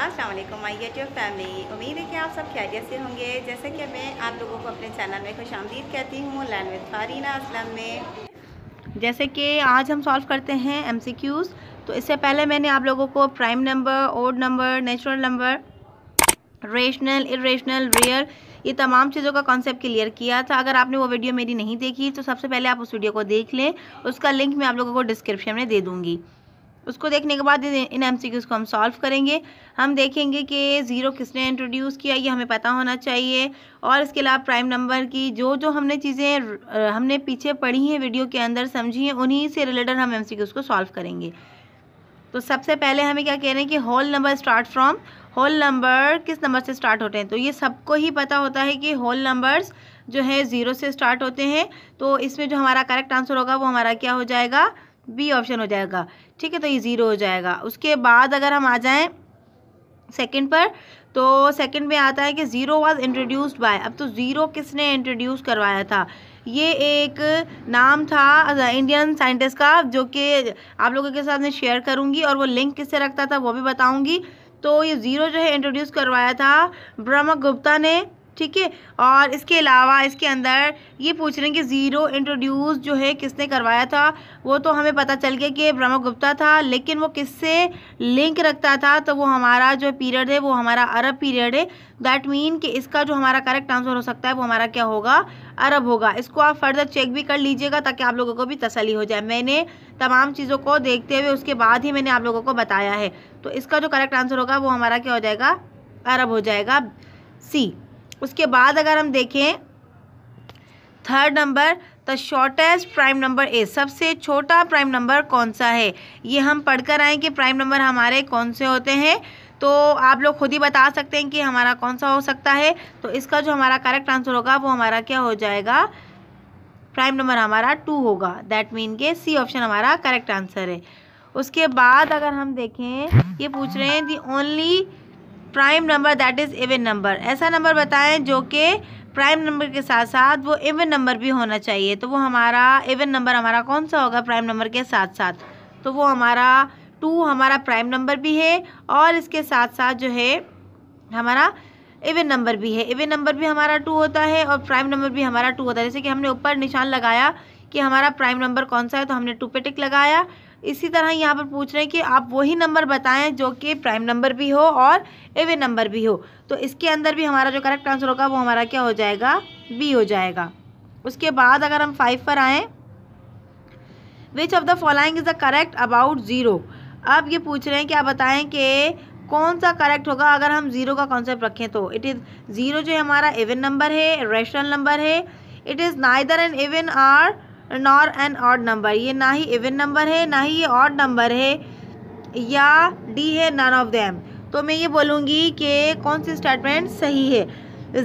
Aslam my YouTube family उम्मीद है कि आप सब खैरियत से होंगे जैसे कि मैं आप लोगों को अपने चैनल में खुश आमदीद कहती हूँ लैन विद फारीना असलम में जैसे कि आज हम सॉल्व करते हैं एम सी क्यूज़ तो इससे पहले मैंने आप लोगों को prime number odd number natural number rational irrational rare ये तमाम चीज़ों का कॉन्सेप्ट क्लियर किया था अगर आपने वो वीडियो मेरी नहीं देखी तो सबसे पहले आप उस वीडियो को देख लें उसका लिंक मैं आप लोगों को डिस्क्रिप्शन में दे दूँगी उसको देखने के बाद इन एम को हम सॉल्व करेंगे हम देखेंगे कि ज़ीरो किसने इंट्रोड्यूस किया ये हमें पता होना चाहिए और इसके अलावा प्राइम नंबर की जो जो हमने चीज़ें हमने पीछे पढ़ी हैं वीडियो के अंदर समझी हैं उन्हीं से रिलेटेड हम एम को सॉल्व करेंगे तो सबसे पहले हमें क्या कह रहे हैं कि whole number start from whole number किस नंबर से स्टार्ट होते हैं तो ये सबको ही पता होता है कि होल नंबर्स जो है ज़ीरो से स्टार्ट होते हैं तो इसमें जो हमारा करेक्ट आंसर होगा वो हमारा क्या हो जाएगा बी ऑप्शन हो जाएगा ठीक है तो ये ज़ीरो हो जाएगा उसके बाद अगर हम आ जाएँ सेकेंड पर तो सेकेंड में आता है कि ज़ीरो वाज इंट्रोड्यूस्ड बाय अब तो ज़ीरो किसने इंट्रोड्यूस करवाया था ये एक नाम था इंडियन साइंटिस्ट का जो कि आप लोगों के साथ मैं शेयर करूँगी और वो लिंक किससे रखता था वो भी बताऊँगी तो ये ज़ीरो जो है इंट्रोड्यूस करवाया था ब्रह्मा गुप्ता ने ठीक है और इसके अलावा इसके अंदर ये पूछ रहे हैं कि ज़ीरो इंट्रोड्यूस जो है किसने करवाया था वो तो हमें पता चल गया कि ब्रह्म गुप्ता था लेकिन वो किससे लिंक रखता था तो वो हमारा जो पीरियड है वो हमारा अरब पीरियड है दैट मीन कि इसका जो हमारा करेक्ट आंसर हो सकता है वो हमारा क्या होगा अरब होगा इसको आप फर्दर चेक भी कर लीजिएगा ताकि आप लोगों को भी तसली हो जाए मैंने तमाम चीज़ों को देखते हुए उसके बाद ही मैंने आप लोगों को बताया है तो इसका जो करेक्ट आंसर होगा वो हमारा क्या हो जाएगा अरब हो जाएगा सी उसके बाद अगर हम देखें third number the shortest prime number A सबसे छोटा प्राइम नंबर कौन सा है ये हम पढ़कर आए कि प्राइम नंबर हमारे कौन से होते हैं तो आप लोग खुद ही बता सकते हैं कि हमारा कौन सा हो सकता है तो इसका जो हमारा करेक्ट आंसर होगा वो हमारा क्या हो जाएगा प्राइम नंबर हमारा टू होगा दैट मीन के सी ऑप्शन हमारा करेक्ट आंसर है उसके बाद अगर हम देखें ये पूछ रहे हैं the only prime number that is even number ऐसा नंबर बताएं जो कि प्राइम नंबर के साथ साथ वो इवन नंबर भी होना चाहिए तो वो हमारा इवन नंबर हमारा कौन सा होगा प्राइम नंबर के साथ साथ तो वो हमारा टू हमारा प्राइम नंबर भी है और इसके साथ साथ जो है हमारा इवन नंबर भी है इवन नंबर भी हमारा टू होता है और प्राइम नंबर भी हमारा टू होता है जैसे कि हमने ऊपर निशान लगाया कि हमारा प्राइम नंबर कौन सा है तो हमने टू पे टिक लगाया इसी तरह यहाँ पर पूछ रहे हैं कि आप वही नंबर बताएं जो कि प्राइम नंबर भी हो और एवे नंबर भी हो तो इसके अंदर भी हमारा जो करेक्ट आंसर होगा वो हमारा क्या हो जाएगा बी हो जाएगा उसके बाद अगर हम फाइव पर आएँ which of the following is the correct about zero अब ये पूछ रहे हैं कि आप बताएं कि कौन सा करेक्ट होगा अगर हम ज़ीरो का कॉन्सेप्ट रखें तो इट इज़ ज़ीरो जो है हमारा एवन नंबर है रेशनल नंबर है it is neither an even or nor an odd number ये ना ही इवन नंबर है ना ही ये ऑड नंबर है या डी है नन ऑफ देम तो मैं ये बोलूँगी कि कौन सी स्टेटमेंट सही है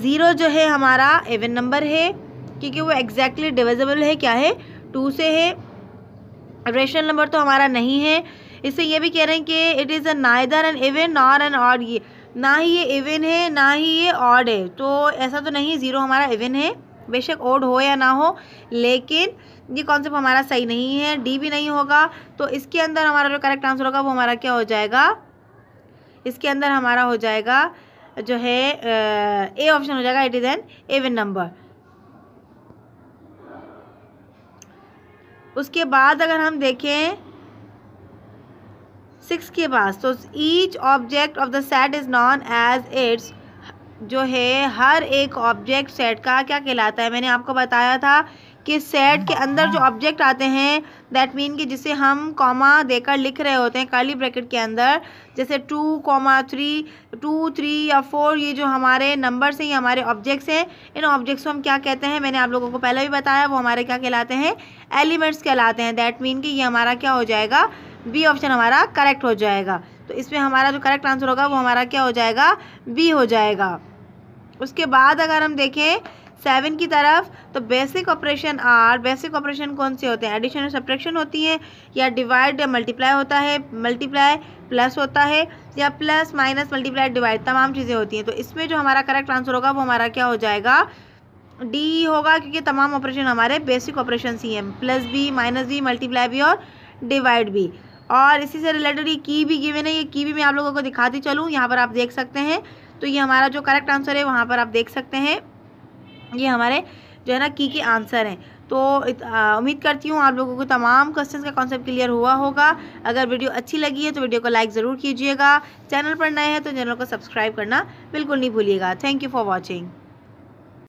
ज़ीरो जो है हमारा एवन नंबर है क्योंकि वो एग्जैक्टली डिविजिबल है क्या है टू से है रेशनल नंबर तो हमारा नहीं है इससे ये भी कह रहे हैं कि it is a neither an even nor an odd ये ना ही ये इवन है ना ही ये ऑड है तो ऐसा तो नहीं ज़ीरो हमारा इवन है बेशक ओड हो या ना हो लेकिन ये कॉन्सेप्ट हमारा सही नहीं है डी भी नहीं होगा तो इसके अंदर हमारा जो करेक्ट आंसर होगा वो हमारा क्या हो जाएगा इसके अंदर हमारा हो जाएगा जो है ए ऑप्शन हो जाएगा it is an even number उसके बाद अगर हम देखें सिक्स के पास तो each object of the set is known as its जो है हर एक ऑब्जेक्ट सेट का क्या कहलाता है मैंने आपको बताया था कि सेट के अंदर जो ऑब्जेक्ट आते हैं दैट मीन कि जिसे हम कॉमा देकर लिख रहे होते हैं काली ब्रैकेट के अंदर जैसे two comma three two three या फोर ये जो हमारे नंबर्स हैं ये हमारे ऑब्जेक्ट्स हैं इन ऑब्जेक्ट्स को हम क्या कहते हैं मैंने आप लोगों को पहले भी बताया वो हमारे क्या कहलाते हैं एलिमेंट्स कहलाते हैं दैट मीन कि ये हमारा क्या हो जाएगा बी ऑप्शन हमारा करेक्ट हो जाएगा तो इसमें हमारा जो करेक्ट आंसर होगा वो हमारा क्या हो जाएगा बी हो जाएगा उसके बाद अगर हम देखें सेवन की तरफ तो basic operation are basic operation कौन से होते हैं एडिशन और सब्ट्रैक्शन होती है या डिवाइड या मल्टीप्लाई होता है मल्टीप्लाई प्लस होता है या प्लस माइनस मल्टीप्लाई डिवाइड तमाम चीज़ें होती हैं तो इसमें जो हमारा करेक्ट आंसर होगा वो हमारा क्या हो जाएगा डी होगा क्योंकि तमाम ऑपरेशन हमारे बेसिक ऑपरेशन ही हैं प्लस भी माइनस भी मल्टीप्लाई भी और डिवाइड भी और इसी से रिलेटेड ये की भी गिवन है ये की भी मैं आप लोगों को दिखाती चलूँ यहाँ पर आप देख सकते हैं तो ये हमारा जो करेक्ट आंसर है वहाँ पर आप देख सकते हैं ये हमारे जो है ना की के आंसर हैं तो उम्मीद करती हूँ आप लोगों को तमाम क्वेश्चंस का कॉन्सेप्ट क्लियर हुआ होगा अगर वीडियो अच्छी लगी है तो वीडियो को लाइक ज़रूर कीजिएगा चैनल पर नए हैं तो चैनल को सब्सक्राइब करना बिल्कुल नहीं भूलिएगा थैंक यू फॉर वॉचिंग